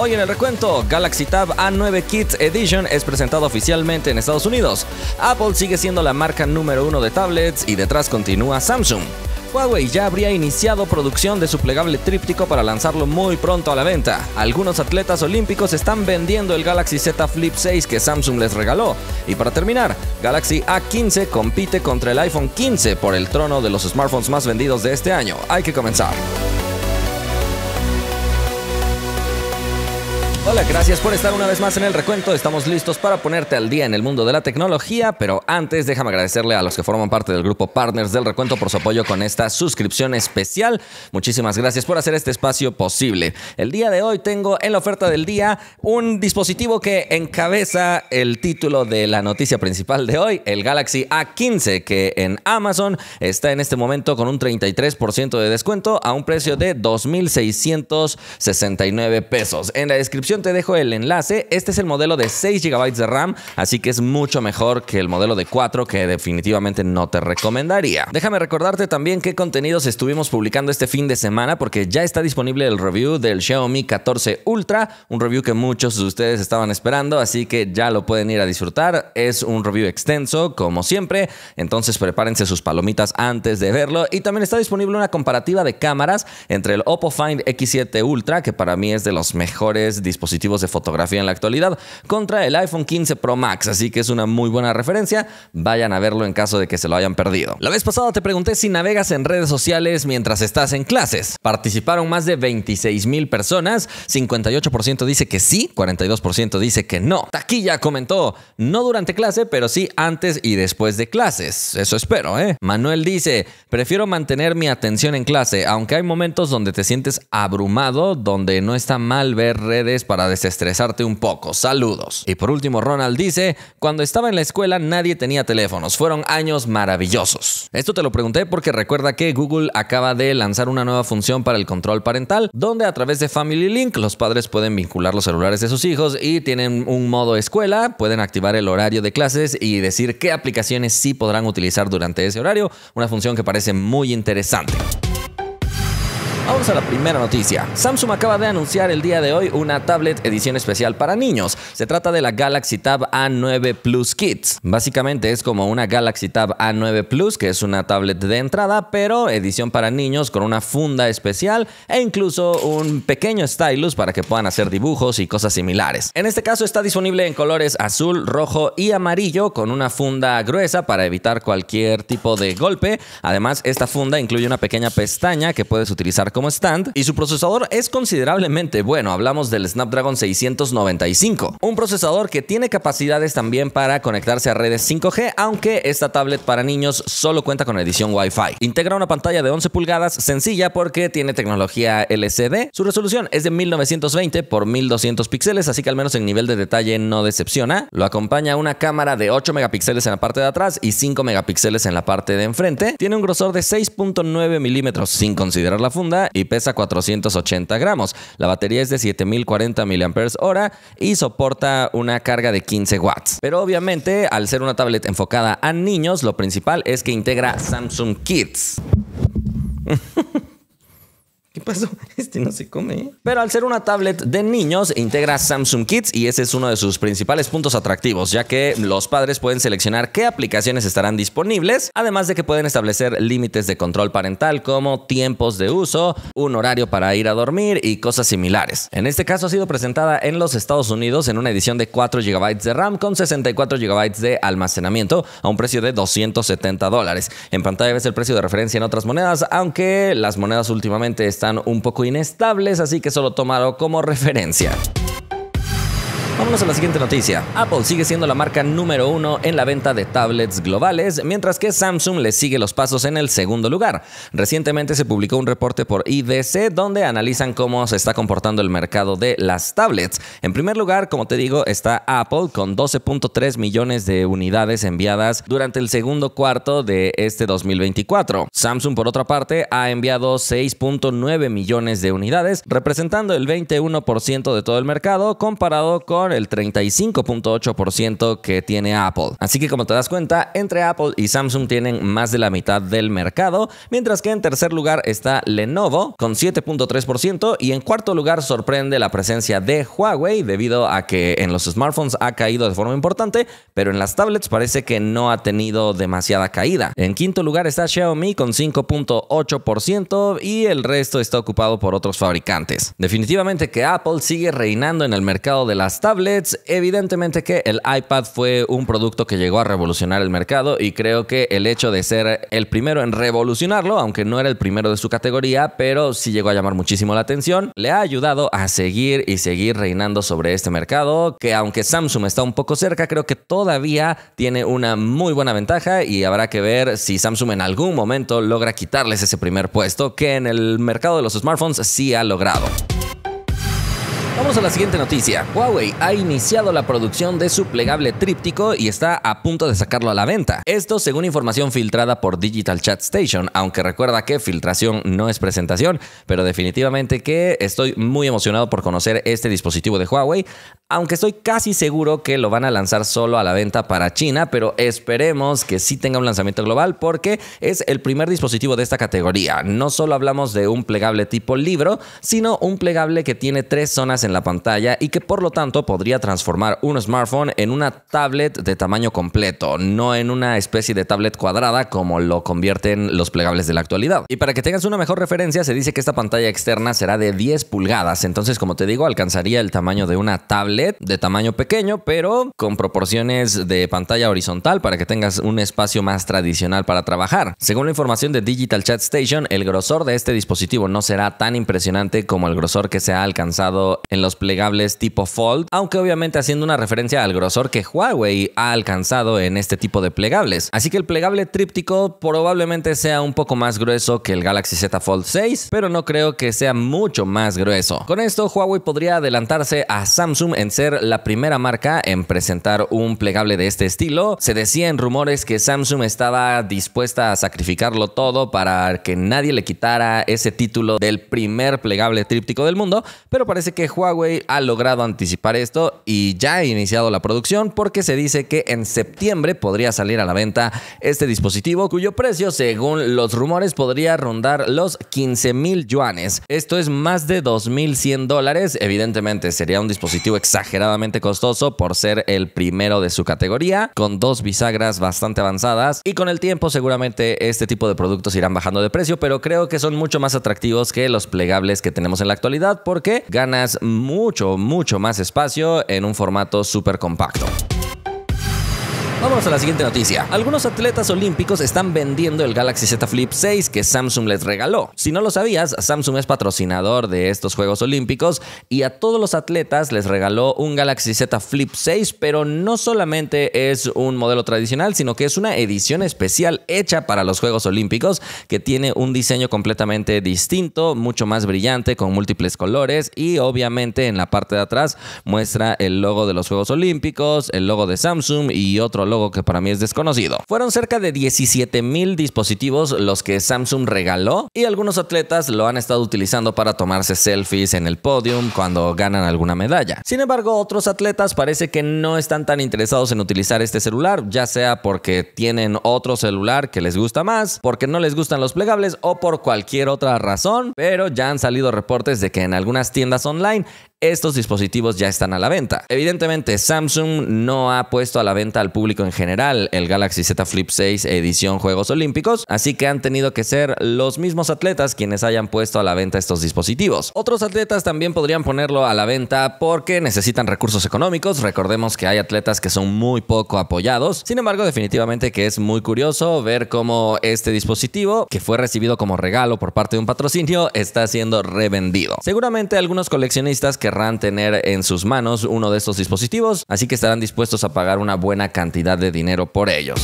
Hoy en el recuento, Galaxy Tab A9 Kids Edition es presentado oficialmente en Estados Unidos. Apple sigue siendo la marca número uno de tablets y detrás continúa Samsung. Huawei ya habría iniciado producción de su plegable tríptico para lanzarlo muy pronto a la venta. Algunos atletas olímpicos están vendiendo el Galaxy Z Flip 6 que Samsung les regaló. Y para terminar, Galaxy A15 compite contra el iPhone 15 por el trono de los smartphones más vendidos de este año. Hay que comenzar. Hola, gracias por estar una vez más en el recuento. Estamos listos para ponerte al día en el mundo de la tecnología, pero antes déjame agradecerle a los que forman parte del grupo Partners del Recuento por su apoyo con esta suscripción especial. Muchísimas gracias por hacer este espacio posible. El día de hoy tengo en la oferta del día un dispositivo que encabeza el título de la noticia principal de hoy, el Galaxy A15, que en Amazon está en este momento con un 33% de descuento a un precio de 2.669 pesos. En la descripción te dejo el enlace. Este es el modelo de 6 GB de RAM, así que es mucho mejor que el modelo de 4 que definitivamente no te recomendaría. Déjame recordarte también qué contenidos estuvimos publicando este fin de semana porque ya está disponible el review del Xiaomi 14 Ultra, un review que muchos de ustedes estaban esperando, así que ya lo pueden ir a disfrutar. Es un review extenso, como siempre, entonces prepárense sus palomitas antes de verlo. Y también está disponible una comparativa de cámaras entre el Oppo Find X7 Ultra, que para mí es de los mejores dispositivos de fotografía en la actualidad contra el iPhone 15 Pro Max, así que es una muy buena referencia, vayan a verlo en caso de que se lo hayan perdido. La vez pasada te pregunté si navegas en redes sociales mientras estás en clases. Participaron más de 26 mil personas, 58% dice que sí, 42% dice que no. Taquilla comentó, no durante clase, pero sí antes y después de clases. Eso espero, ¿eh? Manuel dice, prefiero mantener mi atención en clase, aunque hay momentos donde te sientes abrumado, donde no está mal ver redes para desestresarte un poco. Saludos. Y por último, Ronald dice, cuando estaba en la escuela nadie tenía teléfonos. Fueron años maravillosos. Esto te lo pregunté porque recuerda que Google acaba de lanzar una nueva función para el control parental, donde a través de Family Link los padres pueden vincular los celulares de sus hijos y tienen un modo escuela, pueden activar el horario de clases y decir qué aplicaciones sí podrán utilizar durante ese horario, una función que parece muy interesante. Vamos a la primera noticia. Samsung acaba de anunciar el día de hoy una tablet edición especial para niños. Se trata de la Galaxy Tab A9 Plus Kids. Básicamente es como una Galaxy Tab A9 Plus, que es una tablet de entrada, pero edición para niños con una funda especial e incluso un pequeño stylus para que puedan hacer dibujos y cosas similares. En este caso está disponible en colores azul, rojo y amarillo con una funda gruesa para evitar cualquier tipo de golpe. Además, esta funda incluye una pequeña pestaña que puedes utilizar como stand y su procesador es considerablemente bueno, hablamos del Snapdragon 695, un procesador que tiene capacidades también para conectarse a redes 5G, aunque esta tablet para niños solo cuenta con edición Wi-Fi. Integra una pantalla de 11 pulgadas sencilla porque tiene tecnología LCD, su resolución es de 1920 por 1200 píxeles, así que al menos en nivel de detalle no decepciona, lo acompaña una cámara de 8 megapíxeles en la parte de atrás y 5 megapíxeles en la parte de enfrente, tiene un grosor de 6.9 milímetros sin considerar la funda y pesa 480 gramos. La batería es de 7040 mAh y soporta una carga de 15 watts. Pero obviamente, al ser una tablet enfocada a niños, lo principal es que integra Samsung Kids. Este no se come. Pero al ser una tablet de niños, integra Samsung Kids y ese es uno de sus principales puntos atractivos, ya que los padres pueden seleccionar qué aplicaciones estarán disponibles, además de que pueden establecer límites de control parental como tiempos de uso, un horario para ir a dormir y cosas similares. En este caso ha sido presentada en los Estados Unidos en una edición de 4 GB de RAM con 64 GB de almacenamiento a un precio de 270 dólares. En pantalla ves el precio de referencia en otras monedas, aunque las monedas últimamente están un poco inestables, así que solo tomarlo como referencia. Vámonos a la siguiente noticia. Apple sigue siendo la marca número uno en la venta de tablets globales, mientras que Samsung le sigue los pasos en el segundo lugar. Recientemente se publicó un reporte por IDC donde analizan cómo se está comportando el mercado de las tablets. En primer lugar, como te digo, está Apple con 12.3 millones de unidades enviadas durante el segundo cuarto de este 2024. Samsung, por otra parte, ha enviado 6.9 millones de unidades, representando el 21% de todo el mercado comparado con el 35.8% que tiene Apple. Así que como te das cuenta, entre Apple y Samsung tienen más de la mitad del mercado, mientras que en tercer lugar está Lenovo con 7.3% y en cuarto lugar sorprende la presencia de Huawei debido a que en los smartphones ha caído de forma importante, pero en las tablets parece que no ha tenido demasiada caída. En quinto lugar está Xiaomi con 5.8% y el resto está ocupado por otros fabricantes. Definitivamente que Apple sigue reinando en el mercado de las tablets evidentemente que el iPad fue un producto que llegó a revolucionar el mercado y creo que el hecho de ser el primero en revolucionarlo, aunque no era el primero de su categoría, pero sí llegó a llamar muchísimo la atención, le ha ayudado a seguir y seguir reinando sobre este mercado, que aunque Samsung está un poco cerca, creo que todavía tiene una muy buena ventaja y habrá que ver si Samsung en algún momento logra quitarles ese primer puesto que en el mercado de los smartphones sí ha logrado. Vamos a la siguiente noticia. Huawei ha iniciado la producción de su plegable tríptico y está a punto de sacarlo a la venta. Esto según información filtrada por Digital Chat Station, aunque recuerda que filtración no es presentación, pero definitivamente que estoy muy emocionado por conocer este dispositivo de Huawei, aunque estoy casi seguro que lo van a lanzar solo a la venta para China, pero esperemos que sí tenga un lanzamiento global porque es el primer dispositivo de esta categoría. No solo hablamos de un plegable tipo libro, sino un plegable que tiene tres zonas en en la pantalla y que por lo tanto podría transformar un smartphone en una tablet de tamaño completo, no en una especie de tablet cuadrada como lo convierten los plegables de la actualidad. Y para que tengas una mejor referencia, se dice que esta pantalla externa será de 10 pulgadas, entonces como te digo, alcanzaría el tamaño de una tablet de tamaño pequeño, pero con proporciones de pantalla horizontal para que tengas un espacio más tradicional para trabajar. Según la información de Digital Chat Station, el grosor de este dispositivo no será tan impresionante como el grosor que se ha alcanzado en los plegables tipo Fold, aunque obviamente haciendo una referencia al grosor que Huawei ha alcanzado en este tipo de plegables. Así que el plegable tríptico probablemente sea un poco más grueso que el Galaxy Z Fold 6, pero no creo que sea mucho más grueso. Con esto, Huawei podría adelantarse a Samsung en ser la primera marca en presentar un plegable de este estilo. Se decía en rumores que Samsung estaba dispuesta a sacrificarlo todo para que nadie le quitara ese título del primer plegable tríptico del mundo, pero parece que Huawei Huawei ha logrado anticipar esto y ya ha iniciado la producción porque se dice que en septiembre podría salir a la venta este dispositivo cuyo precio según los rumores podría rondar los 15 mil yuanes. Esto es más de 2.100 dólares. Evidentemente sería un dispositivo exageradamente costoso por ser el primero de su categoría con dos bisagras bastante avanzadas y con el tiempo seguramente este tipo de productos irán bajando de precio pero creo que son mucho más atractivos que los plegables que tenemos en la actualidad porque ganas mucho, mucho más espacio en un formato súper compacto. Vamos a la siguiente noticia. Algunos atletas olímpicos están vendiendo el Galaxy Z Flip 6 que Samsung les regaló. Si no lo sabías, Samsung es patrocinador de estos Juegos Olímpicos y a todos los atletas les regaló un Galaxy Z Flip 6, pero no solamente es un modelo tradicional, sino que es una edición especial hecha para los Juegos Olímpicos que tiene un diseño completamente distinto, mucho más brillante, con múltiples colores y obviamente en la parte de atrás muestra el logo de los Juegos Olímpicos, el logo de Samsung y otro logo que para mí es desconocido. Fueron cerca de 17 mil dispositivos los que Samsung regaló y algunos atletas lo han estado utilizando para tomarse selfies en el podium cuando ganan alguna medalla. Sin embargo, otros atletas parece que no están tan interesados en utilizar este celular, ya sea porque tienen otro celular que les gusta más, porque no les gustan los plegables o por cualquier otra razón, pero ya han salido reportes de que en algunas tiendas online estos dispositivos ya están a la venta. Evidentemente, Samsung no ha puesto a la venta al público en general el Galaxy Z Flip 6 edición Juegos Olímpicos, así que han tenido que ser los mismos atletas quienes hayan puesto a la venta estos dispositivos. Otros atletas también podrían ponerlo a la venta porque necesitan recursos económicos. Recordemos que hay atletas que son muy poco apoyados. Sin embargo, definitivamente que es muy curioso ver cómo este dispositivo, que fue recibido como regalo por parte de un patrocinio, está siendo revendido. Seguramente algunos coleccionistas que querrán tener en sus manos uno de estos dispositivos, así que estarán dispuestos a pagar una buena cantidad de dinero por ellos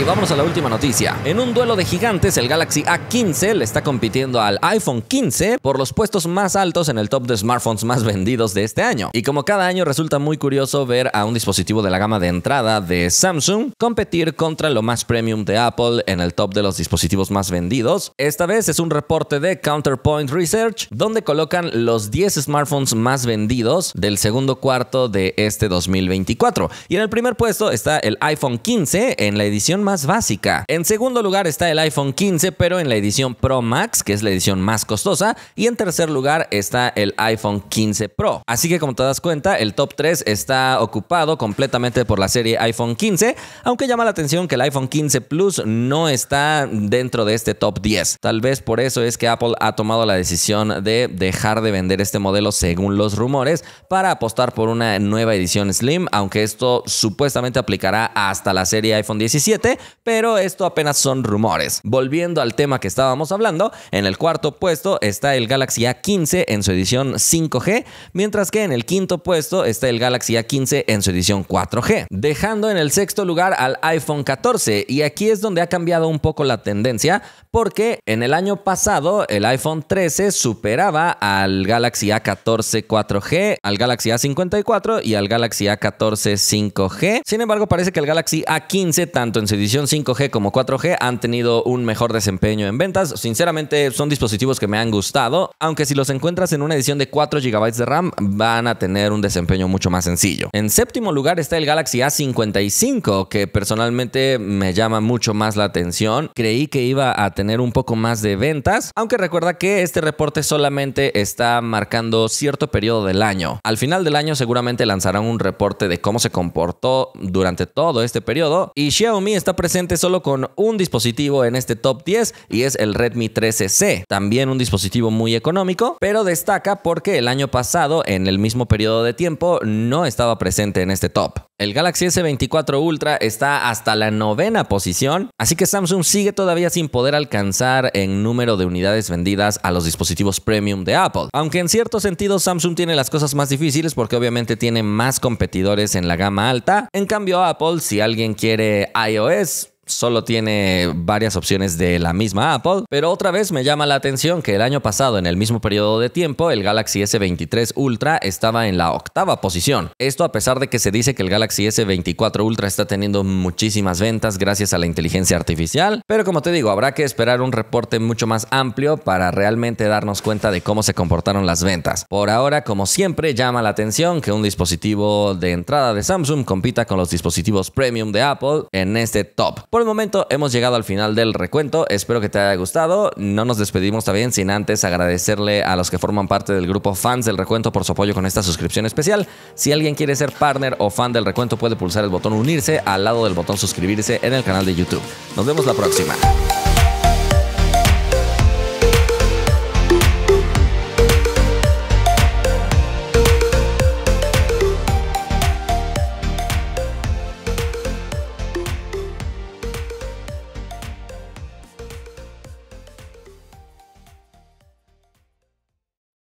y vamos a la última noticia. En un duelo de gigantes, el Galaxy A15 le está compitiendo al iPhone 15 por los puestos más altos en el top de smartphones más vendidos de este año. Y como cada año resulta muy curioso ver a un dispositivo de la gama de entrada de Samsung competir contra lo más premium de Apple en el top de los dispositivos más vendidos, esta vez es un reporte de Counterpoint Research donde colocan los 10 smartphones más vendidos del segundo cuarto de este 2024. Y en el primer puesto está el iPhone 15 en la edición básica. En segundo lugar está el iPhone 15, pero en la edición Pro Max, que es la edición más costosa. Y en tercer lugar está el iPhone 15 Pro. Así que como te das cuenta, el top 3 está ocupado completamente por la serie iPhone 15, aunque llama la atención que el iPhone 15 Plus no está dentro de este top 10. Tal vez por eso es que Apple ha tomado la decisión de dejar de vender este modelo según los rumores para apostar por una nueva edición Slim, aunque esto supuestamente aplicará hasta la serie iPhone 17 pero esto apenas son rumores. Volviendo al tema que estábamos hablando, en el cuarto puesto está el Galaxy A15 en su edición 5G, mientras que en el quinto puesto está el Galaxy A15 en su edición 4G, dejando en el sexto lugar al iPhone 14 y aquí es donde ha cambiado un poco la tendencia porque en el año pasado el iPhone 13 superaba al Galaxy A14 4G, al Galaxy A54 y al Galaxy A14 5G. Sin embargo, parece que el Galaxy A15 tanto en su edición 5G como 4G han tenido un mejor desempeño en ventas. Sinceramente, son dispositivos que me han gustado, aunque si los encuentras en una edición de 4 GB de RAM, van a tener un desempeño mucho más sencillo. En séptimo lugar está el Galaxy A55, que personalmente me llama mucho más la atención. Creí que iba a tener un poco más de ventas, aunque recuerda que este reporte solamente está marcando cierto periodo del año. Al final del año seguramente lanzarán un reporte de cómo se comportó durante todo este periodo y Xiaomi está presente solo con un dispositivo en este top 10 y es el Redmi 13C, también un dispositivo muy económico, pero destaca porque el año pasado, en el mismo periodo de tiempo, no estaba presente en este top. El Galaxy S24 Ultra está hasta la novena posición, así que Samsung sigue todavía sin poder alcanzar en número de unidades vendidas a los dispositivos premium de Apple. Aunque en cierto sentido Samsung tiene las cosas más difíciles porque obviamente tiene más competidores en la gama alta, en cambio Apple si alguien quiere iOS solo tiene varias opciones de la misma Apple, pero otra vez me llama la atención que el año pasado en el mismo periodo de tiempo el Galaxy S23 Ultra estaba en la octava posición. Esto a pesar de que se dice que el Galaxy S24 Ultra está teniendo muchísimas ventas gracias a la inteligencia artificial, pero como te digo, habrá que esperar un reporte mucho más amplio para realmente darnos cuenta de cómo se comportaron las ventas. Por ahora, como siempre, llama la atención que un dispositivo de entrada de Samsung compita con los dispositivos premium de Apple en este top. Por el momento hemos llegado al final del recuento, espero que te haya gustado, no nos despedimos también sin antes agradecerle a los que forman parte del grupo fans del recuento por su apoyo con esta suscripción especial. Si alguien quiere ser partner o fan del recuento puede pulsar el botón unirse al lado del botón suscribirse en el canal de YouTube. Nos vemos la próxima.